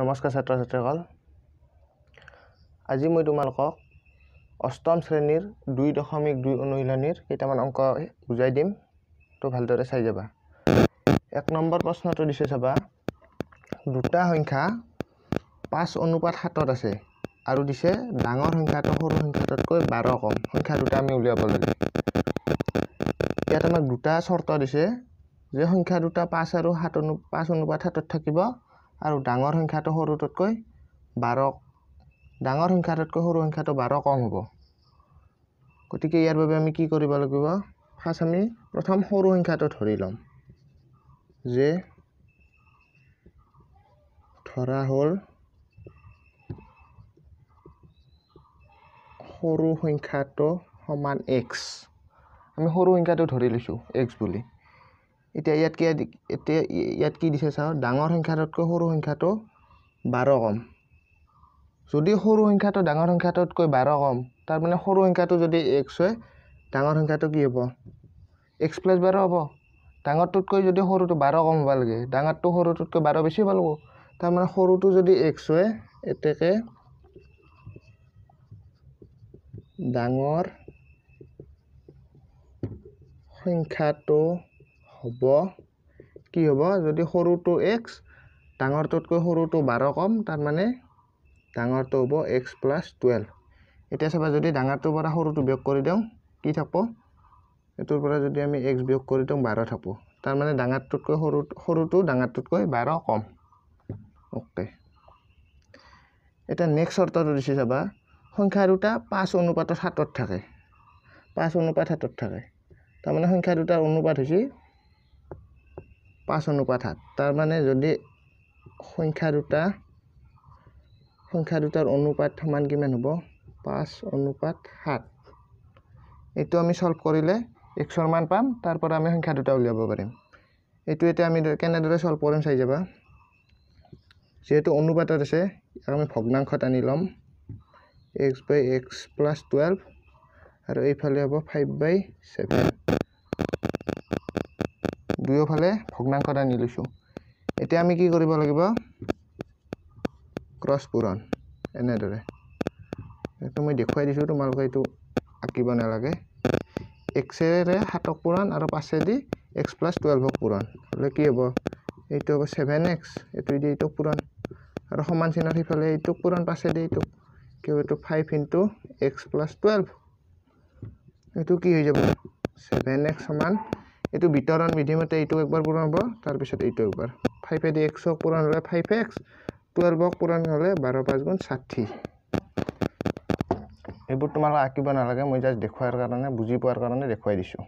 নমস্কাৰ ছাত্ৰ ছাত্ৰীসকল আজি মই তোমালোকক অষ্টম শ্ৰেণীৰ দুই দশমিক দুই অনুশীলনীৰ কেইটামান অংক বুজাই দিম তো ভালদৰে চাই যাবা এক নম্বৰ প্ৰশ্নটো দিছে চাবা দুটা সংখ্যা পাঁচ অনুপাত সাতত আছে আৰু দিছে ডাঙৰ সংখ্যাটো সৰু সংখ্যাটোতকৈ বাৰ কম সংখ্যা দুটা আমি উলিয়াব লাগে ইয়াত আমাক দুটা চৰ্ত দিছে যে সংখ্যা দুটা পাঁচ আৰু সাত অনু পাঁচ অনুপাত সাতত থাকিব আৰু ডাঙৰ সংখ্যাটো সৰুটোতকৈ বাৰ ডাঙৰ সংখ্যাটোতকৈ সৰু সংখ্যাটো বাৰ কম হ'ব গতিকে ইয়াৰ বাবে আমি কি কৰিব লাগিব ফাৰ্ষ্ট আমি প্ৰথম সৰু সংখ্যাটো ধৰি ল'ম যে ধৰা হ'ল সৰু সংখ্যাটো সমান এক্স আমি সৰু সংখ্যাটো ধৰি লৈছোঁ এক্স বুলি এতিয়া ইয়াত কি এতিয়া ইয়াত কি দিছে চাওঁ ডাঙৰ সংখ্যাটোতকৈ সৰু সংখ্যাটো বাৰ কম যদি সৰু সংখ্যাটো ডাঙৰ সংখ্যাটোতকৈ বাৰ কম তাৰমানে সৰু সংখ্যাটো যদি এক্স হয় ডাঙৰ সংখ্যাটো কি হ'ব এক্স প্লাছ বাৰ হ'ব ডাঙৰটোতকৈ যদি সৰুটো বাৰ কম হ'ব লাগে ডাঙৰটো সৰুটোতকৈ বাৰ বেছি হ'ব লাগিব তাৰমানে সৰুটো যদি এক্স হয় এতেকে ডাঙৰ সংখ্যাটো হ'ব কি হ'ব যদি সৰুটো এক্স ডাঙৰটোতকৈ সৰুটো বাৰ কম তাৰমানে ডাঙৰটো হ'ব এক্স প্লাছ টুৱেল্ভ এতিয়া চাবা যদি ডাঙৰটোৰ পৰা সৰুটো বিয়োগ কৰি দিওঁ কি থাকিব এইটোৰ পৰা যদি আমি এক্স বিয়োগ কৰি দিওঁ বাৰ থাকোঁ তাৰমানে ডাঙৰটোতকৈ সৰু সৰুটো ডাঙৰটোতকৈ বাৰ কম অ'কে এতিয়া নেক্সট চৰ্তটো দিছে চাবা সংখ্যা দুটা পাঁচ অনুপাতত হাতত থাকে পাঁচ অনুপাত হাতত থাকে তাৰমানে সংখ্যা দুটাৰ অনুপাত হৈছে পাঁচ অনুপাত সাত তাৰমানে যদি সংখ্যা দুটা সংখ্যা দুটাৰ অনুপাত সমান কিমান হ'ব পাঁচ অনুপাত সাত এইটো আমি চল্ভ কৰিলে এক্সৰ মান পাম পৰা আমি সংখ্যা দুটা উলিয়াব পাৰিম এইটো এতিয়া আমি কেনেদৰে চল্ভ কৰিম চাই যাবা যিহেতু অনুপাতত আছে ইয়াক আমি ভগ্নাংশত আনি ল'ম x by x plus twelve আৰু এইফালে হ'ব ফাইভ বাই ছেভেন দুয়োফালে ভগ্নাংশ এটা নি লৈছোঁ এতিয়া আমি কি কৰিব লাগিব ক্ৰছ পূৰণ এনেদৰে এইটো মই দেখুৱাই দিছোঁ তোমালোকে এইটো আঁকিব নালাগে এক্সেৰে সাতক পূৰণ আৰু পাছেদি এক্স প্লাছ টুৱেলভক পূৰণ হ'লে কি হ'ব এইটো হ'ব ছেভেন এক্স এইটো দি এইটোক পূৰণ আৰু সমান চিনৰ সিফালে এইটোক পূৰণ পাছেদি এইটোক কি হ'ব এইটো five into x plus twelve এইটো কি হৈ যাব ছেভেন এক্স সমান এইটো বিতৰণ বিধিমতে এইটো একবাৰ পূৰণ হ'ব তাৰপিছত এইটো একবাৰ ফাইভ এডি এক্সক পূৰণ হ'লে ফাইভ এক্স টুৱেলভক পূৰণ হ'লে বাৰ পাঁচ গুণ ষাঠি এইবোৰ তোমালোকে আঁকিব নালাগে মই জাষ্ট দেখুৱাৰ কাৰণে বুজি পোৱাৰ কাৰণে দেখুৱাই দিছোঁ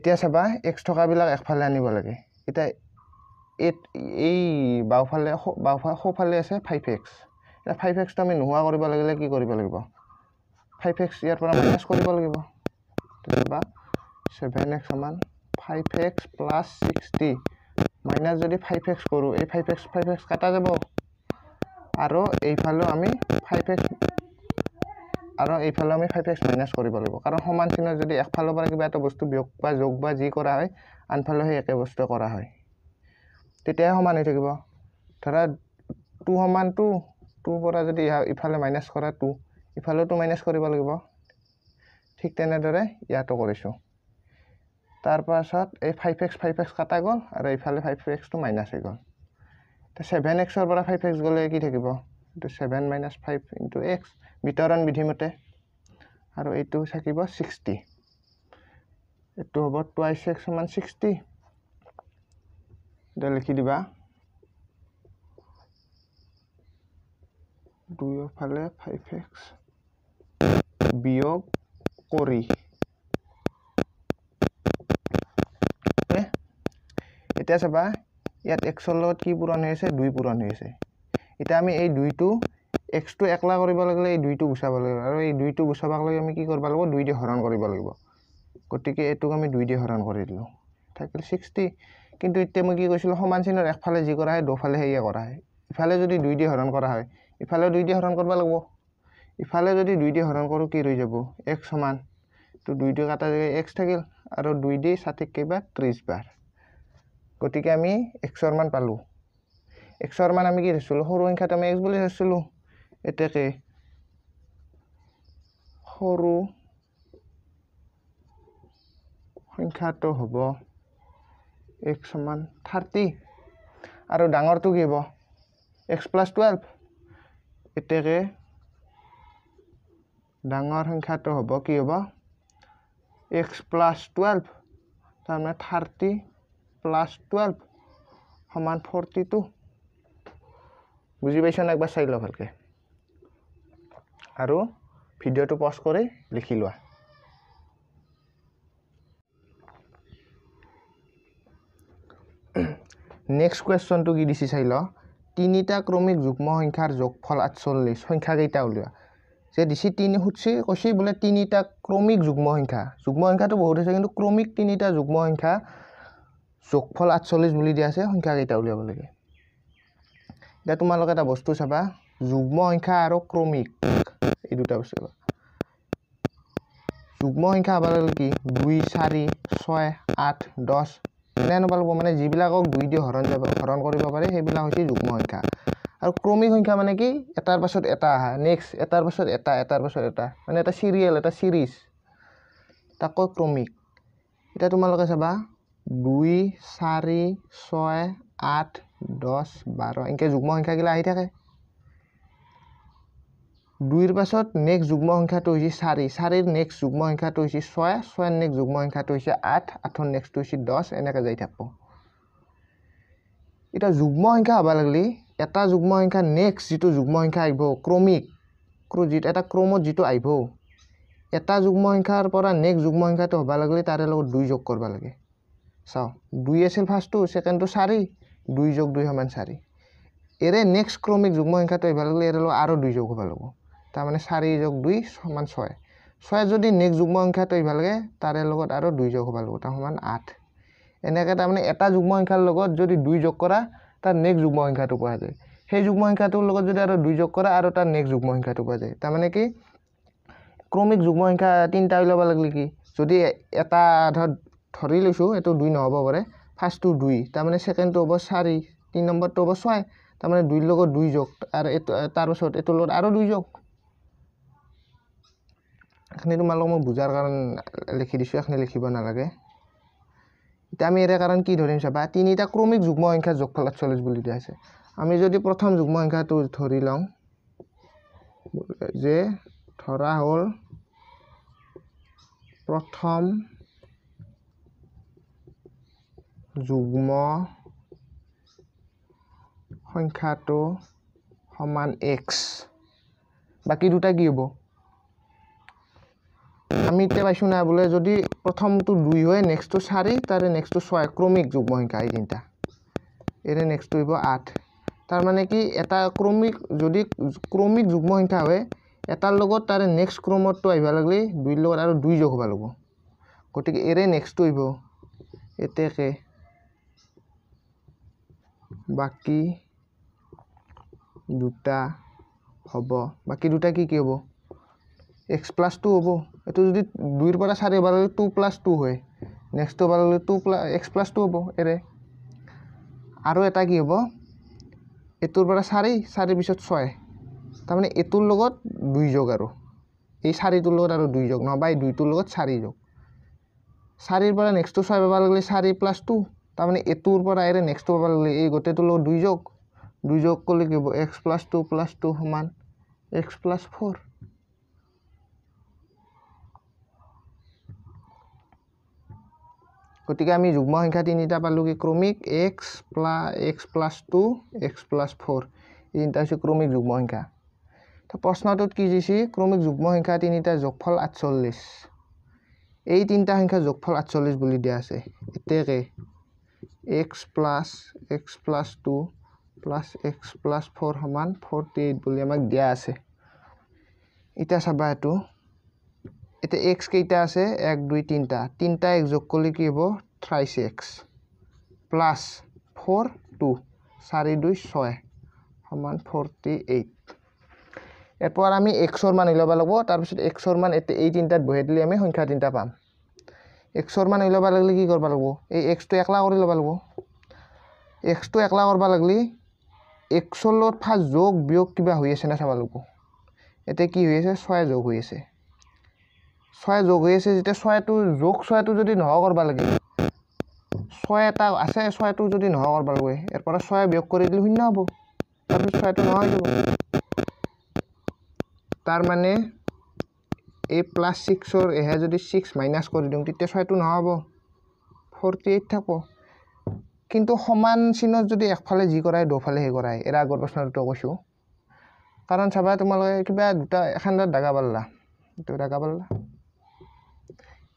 এতিয়া চাবা এক্স থকাবিলাক একফালে আনিব লাগে এতিয়া এই বাওঁফালে বাওঁফালে সোঁফালে আছে ফাইভ এক্স এতিয়া ফাইভ এক্সটো আমি নোহোৱা কৰিব লাগিলে কি কৰিব লাগিব ফাইভ এক্স ইয়াৰ পৰা মাইনাছ কৰিব লাগিব তেতিয়া 7x एक्स समान five x plus sixty minus जो फाइव एक्स करूँ फाइव एक्स फाइव एक्स काटा जा फाइव एक्स আৰু এইফালেও আমি ফাইভ এক্স মাইনাছ কৰিব লাগিব কাৰণ সমান চিহ্ন যদি একফালৰ পৰা কিবা এটা বস্তু বিয়োগ বা যোগ বা যি কৰা হয় আনফালেও সেই একে বস্তুৱে কৰা হয় তেতিয়াহে সমান হৈ থাকিব ধৰা টু সমান টু টুৰ পৰা যদি ইফালে মাইনাছ কৰা টু ইফালেও টু মাইনাছ কৰিব লাগিব ঠিক তেনেদৰে ইয়াতো কৰিছোঁ তাৰপাছত এই ফাইভ এক্স ফাইভ এক্স কটা গ'ল আৰু এইফালে ফাইভ এক্সটো মাইনাছ হৈ গ'ল এতিয়া ছেভেন এক্সৰ পৰা ফাইভ এক্স গ'লে কি থাকিব এইটো seven minus five into x বিতৰণ বিধিমতে আৰু এইটো থাকিব ছিক্সটি এইটো হ'ব টুৱাইচ এক্স সমান ছিক্সটি এতিয়া লিখি দিবা দুয়োফালে ফাইভ এক্স বিয়োগ কৰি এতিয়া চাবা ইয়াত এক্সৰ লগত কি পূৰণ হৈ আছে দুই পূৰণ হৈ আছে এতিয়া আমি এই দুইটো এক্সটো একলা কৰিব লাগিলে এই দুইটো গুচাব লাগিব আৰু এই দুইটো গুচাব লাগি আমি কি কৰিব লাগিব দুই দি হৰণ কৰিব লাগিব গতিকে এইটোক আমি দুই দি হৰণ কৰি দিলোঁ থাকিল ছিক্সটি কিন্তু এতিয়া মই কি কৈছিলোঁ সমান চিনৰ একফালে যি কৰা হয় দুফালে সেয়ে কৰা হয় ইফালে যদি দুই দি হৰণ কৰা হয় ইফালে দুই দি হৰণ কৰিব লাগিব ইফালে যদি দুই দি হৰণ কৰোঁ কি ৰৈ যাব এক্স সমান তো দুইটো কাটা জেগাই এক্স থাকিল আৰু দুই দি ষাঠিক কেইবাৰ ত্ৰিছ বাৰ গতিকে আমি এক্সৰ মান পালোঁ এক্সৰ মান আমি কি চাইছিলোঁ সৰু সংখ্যাটো আমি এক্স বুলি চাইছিলোঁ এতেকে সৰু সংখ্যাটো হ'ব এক সমান থাৰ্টি আৰু ডাঙৰটো কি হ'ব এক্স প্লাছ টুৱেলভ এতেকে ডাঙৰ সংখ্যাটো হ'ব কি হ'ব এক্স প্লাছ টুৱেলভ তাৰমানে থাৰ্টি প্লাস টুয়েলভ সমান ফর্টি টু বুঝি পাইছ না একবার চাই লালকে আর ভিডিওটা পজ করে লিখি ল নেক্সট কুয়েশ্যনটো কি দিছি চাই লিটা ক্রমিক যুগ্ম সংখ্যার যোগফল আটচল্লিশ সংখ্যাকেইটা উলিয়া যে দিছি তিনি সুধছি কৈছি বোলে তিনিটা ক্রমিক যুগ্ম সংখ্যা যুগ্ম সংখ্যাটো বহুত হৈছে কিন্তু ক্রমিক তিনিটা যুগ্ম সংখ্যা যোগফল আঠচল্লিছ বুলি দিয়া আছে সংখ্যাকেইটা উলিয়াব লাগে এতিয়া তোমালোকে এটা বস্তু চাবা যুগ্ম সংখ্যা আৰু ক্ৰমিক এই দুটা বস্তু চাবা যুগ্ম সংখ্যা হ'ব লাগিল কি দুই চাৰি ছয় আঠ দহ এনে হ'ব লাগিব মানে যিবিলাকক দুই দি হৰণ যাব হৰণ কৰিব পাৰে সেইবিলাক হৈছে যুগ্ম সংখ্যা আৰু ক্ৰমিক সংখ্যা মানে কি এটাৰ পাছত এটা আহা নেক্সট এটাৰ পাছত এটা এটাৰ পাছত এটা মানে এটা চিৰিয়েল এটা চিৰিজ তাকৈ ক্ৰমিক এতিয়া তোমালোকে চাবা দুই চাৰি ছয় আঠ দহ বাৰ এনেকৈ যুগ্ম সংখ্যাগিলা আহি থাকে দুইৰ পাছত নেক্সট যুগ্ম সংখ্যাটো হৈছে চাৰি চাৰিৰ নেক্সট যুগ্ম সংখ্যাটো হৈছে ছয় ছয়ৰ নেক্সট যুগ্ম সংখ্যাটো হৈছে আঠ আঠৰ নেক্সটটো হৈছে দহ এনেকৈ যাই থাকিব এতিয়া যুগ্ম সংখ্যা হ'ব লাগিলে এটা যুগ্ম সংখ্যা নেক্সট যিটো যুগ্ম সংখ্যা আহিব ক্ৰমিক এটা ক্ৰমত যিটো আহিব এটা যুগ্ম সংখ্যাৰ পৰা নেক্সট যুগ্ম সংখ্যাটো হ'ব লাগিলে তাৰে লগত দুই যোগ কৰিব লাগে চাওঁ দুই আছিল ফাৰ্ষ্টটো ছেকেণ্ডটো চাৰি দুই যোগ দুই সমান চাৰি এৰে নেক্সট ক্ৰমিক যুগ্ম সংখ্যাটো আহিব লাগিলে এৰে আৰু দুই যোগ হ'ব লাগিব তাৰমানে চাৰি যোগ দুই সমান ছয় ছয় যদি নেক্সট যুগ্ম সংখ্যাটো আহিব লাগে তাৰে লগত আৰু দুই যোগ হ'ব লাগিব তাৰ সমান আঠ এনেকৈ তাৰমানে এটা যুগ্ম সংখ্যাৰ লগত যদি দুই যোগ কৰা তাৰ নেক্সট যুগ্ম সংখ্যাটো পোৱা যায় সেই যুগ্ম সংখ্যাটোৰ লগত যদি আৰু দুই যোগ কৰা আৰু তাৰ নেক্সট যুগ্ম সংখ্যাটো পোৱা যায় তাৰমানে কি ক্ৰমিক যুগ্ম সংখ্যা তিনিটা উলিয়াব লাগিলে কি যদি এটা ধৰ ধৰি লৈছোঁ এইটো দুই নহ'ব পাৰে ফাৰ্ষ্টটো দুই তাৰমানে ছেকেণ্ডটো হ'ব চাৰি তিনি নম্বৰটো হ'ব ছয় তাৰমানে দুইৰ লগত দুই যোগ আৰু এইটো তাৰপাছত এইটোৰ লগত আৰু দুই যোগ এইখিনি তোমালোকক মই বুজাৰ কাৰণ লিখি দিছোঁ এইখিনি লিখিব নালাগে এতিয়া আমি ইয়াৰে কাৰণ কি ধৰিম চাবা তিনিটা ক্ৰমিক যুগ্ম সংখ্যা যোগফল চল্লিছ বুলি দিয়া হৈছে আমি যদি প্ৰথম যুগ্ম সংখ্যাটো ধৰি লওঁ যে ধৰা হ'ল প্ৰথম যুগ্ম সংখ্যাটো সমান এক্স বাকী দুটা কি হ'ব আমি এতিয়া পাইছোঁ নাই বোলে যদি প্ৰথমটো দুই হয় নেক্সটটো চাৰি তাৰে নেক্সটটো ছয় ক্ৰমিক যুগ্ম সংখ্যা এই তিনিটা এৰে নেক্সটটো আহিব আঠ তাৰমানে কি এটা ক্ৰমিক যদি ক্ৰমিক যুগ্ম সংখ্যা হয় এটাৰ লগত তাৰে নেক্সট ক্ৰমতটো আহিব লাগিলে দুইৰ লগত আৰু দুই যোগ হ'ব লাগিব গতিকে এৰে নেক্সটটো আহিব এতেকে বাকী দুটা হ'ব বাকী দুটা কি কি হ'ব এক্স প্লাছ টু হ'ব এইটো যদি দুইৰ পৰা চাৰি অভাৰ হ'লে টু প্লাছ টু হয় নেক্সট অভাৰ হ'লে two plus x plus two হ'ব এৰে আৰু এটা কি হ'ব এইটোৰ পৰা চাৰি চাৰিৰ পিছত ছয় তাৰমানে এইটোৰ লগত দুই যোগ আৰু এই চাৰিটোৰ লগত আৰু দুই যোগ নহবা এই দুইটোৰ লগত চাৰি যোগ চাৰিৰ পৰা নেক্সটটো ছয় ব্যৱহাৰ লাগিলে চাৰি প্লাছ টু তাৰমানে এইটোৰ পৰা এৰে নেক্সটো পাব এই গোটেইটো লগত দুই যোগ দুই যোগ কৰিলে কি হ'ব x plus two plus two সমান এক্স প্লাছ ফ'ৰ গতিকে আমি যুগ্ম সংখ্যা তিনিটা পালোঁ কি ক্ৰমিক x plus x plus two x plus four এই তিনিটা হৈছে ক্ৰমিক যুগ্ম সংখ্যা তো প্ৰশ্নটোত কি দিছে ক্ৰমিক যুগ্ম সংখ্যা তিনিটা যোগফল আঠচল্লিছ এই তিনিটা সংখ্যা যোগফল আঠচল্লিছ বুলি দিয়া আছে এতিয়াকে x plus x plus two plus x plus four সমান ফৰ্টি এইট বুলি আমাক দিয়া আছে এতিয়া চাবা এইটো এতিয়া এক্স কেইটা আছে এক দুই তিনিটা তিনিটা এক্স যোগ কৰিলে কি হ'ব thrice x plus four two চাৰি দুই ছয় সমান ফৰ্টি এইট ইয়াৰ আমি এক্সৰ মান উলিয়াব লাগিব তাৰপিছত এক্সৰ মান এতিয়া এই তিনিটাত বহাই দিলে আমি সংখ্যা তিনিটা পাম এক্সৰ মানে ল'ব লাগিলে কি কৰিব লাগিব এই এক্সটো একলা কৰি ল'ব লাগিব এক্সটো একলা কৰিব লাগিলে এক্সৰ লগত ফাৰ্ষ্ট যোগ বিয়োগ কিবা হৈ আছে নে চাব লাগিব এতিয়া কি হৈ আছে ছয় যোগ হৈ আছে ছয় যোগ হৈ আছে যেতিয়া ছয়টো যোগ ছয়টো যদি নহ কৰিব লাগে ছয় এটা আছে ছয়টো যদি নহ কৰিব লাগিব ইয়াৰ পৰা ছয় বিয়োগ কৰি দিলে শূন্য হ'ব তাৰপিছত ছয়টো নহয় যাব তাৰমানে এই প্লাছ ছিক্সৰ এহে যদি ছিক্স মাইনাছ কৰি দিওঁ তেতিয়া ছয়টো নহ'ব ফৰ্টি এইট থাকিব কিন্তু সমান চিনত যদি একফালে যি কৰায় দুফালে সেই কৰায় এৰা আগৰ প্ৰশ্নটো কৈছোঁ কাৰণ চাবা তোমালোকে কিবা দুটা এখন দাঁত দাগা পাল্লা এইটো দাগা পাল্লা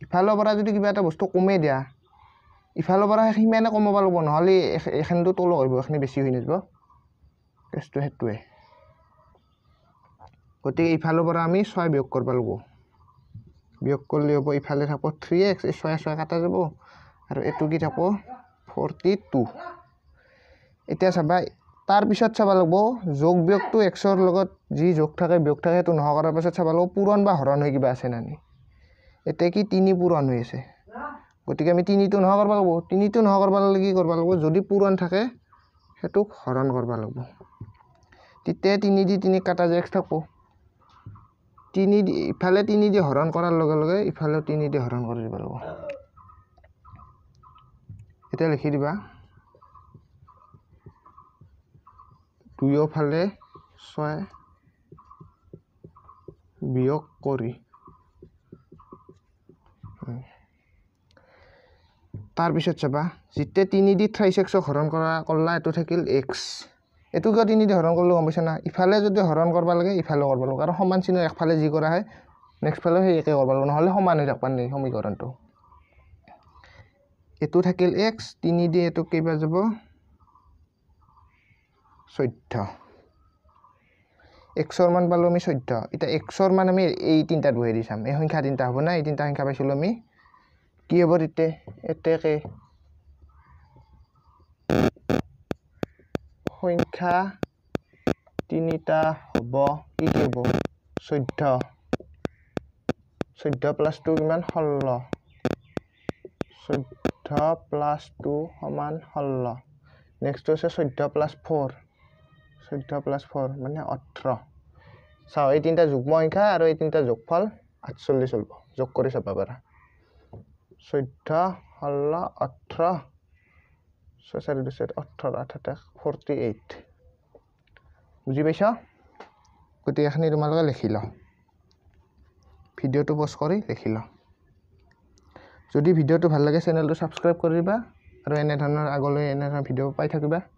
ইফালৰ পৰা যদি কিবা এটা বস্তু কমে দিয়া ইফালৰ পৰা সিমানে কমাব লাগিব নহ'লে এখনটো তলো কৰিব এইখিনি বেছি হৈ নাযাব তেজটো সেইটোৱে গতিকে ইফালৰ পৰা আমি ছয় বিয়োগ কৰিব লাগিব বিয়োগ কৰিলে হব ইফালে থাকব থ্ৰী এক্স এই ছয় ছয় কাটা যাব আৰু এইটো কি থাকব ফৰ্টি টু এতিয়া চাবা তাৰপিছত চাব লাগিব যোগ এক্সৰ লগত যি যোগ থাকে বিয়োগ থাকে সেইটো নোহোৱা কৰাৰ পিছত চাব লাগিব পূৰণ বা হৰণ হৈ কিবা আছে নানি এতিয়া কি তিনি পূৰণ হৈ আছে গতিকে আমি তিনিটো নোহোৱা কৰিব লাগিব তিনিটো নোহোৱা কৰিব লাগলে কি কৰিব লাগিব যদি পূৰণ থাকে সেইটোক হৰণ কৰিব লাগিব লাগবো তিনি দি তিনি কাটা যে এক্স থাকবো তিনি দি ইফালে তিনি দি হৰণ কৰাৰ লগে লগে ইফালেও তিনি দি হৰণ কৰি দিব লাগিব এতিয়া লিখি দিবা দুয়ো ছয় বিয়োগ কৰি তাৰপিছত চাবা যেতিয়া তিনি দি থ্ৰাইছ হৰণ কৰা কৰলা এইটো থাকিল এক্স এইটো কিয় তিনিটি হৰণ কৰিলোঁ গম পাইছে না ইফালে যদি হৰণ কৰিব লাগে ইফালেও কৰিব লাগে আৰু সমান চিহ্ন একফালে যি কৰা হয় নেক্সট ফালেও সেই একে কৰিব লাগিব নহ'লে সমান হৈ থাকিব নেকি সমীকৰণটো এইটো থাকিল এক্স তিনি দি এইটো কেইবা যাব চৈধ্য এক্সৰ মান পালোঁ আমি চৈধ্য এতিয়া এক্সৰ মান আমি এই তিনিটাত বহি দি চাম এই সংখ্যা তিনিটা হ'ব না এই তিনিটা সংখ্যা পাইছিলোঁ আমি কি হ'ব তেতিয়া এতেকে সংখ্যা তিনিটা হ'ব কি কি হ'ব চৈধ্য চৈধ্য প্লাছ টু কিমান ষোল্ল চৈধ্য প্লাছ টু সমান ষোল্ল নেক্সটটো হৈছে চৈধ্য প্লাছ ফ'ৰ চৈধ্য প্লাছ ফ'ৰ মানে ওঠৰ চাওঁ এই তিনিটা যুগ্ম সংখ্যা আৰু এই তিনিটা যোগফল আঠচল্লিছ হ'ব যোগ কৰি চাব পাৰা চৈধ্য ষোল্ল ওঠৰ ছয়চাৰি দুচাৰি ওঠৰ আঠ আঠ ফৰ্টি এইট বুজি পাইছা গতিকে এইখিনি তোমালোকে লিখি ল পষ্ট কৰি লিখি ল যদি ভিডিঅ'টো ভাল লাগে চেনেলটো ছাবস্ক্ৰাইব কৰিবা আৰু এনেধৰণৰ আগলৈ এনেধৰণৰ ভিডিঅ' পাই থাকিবা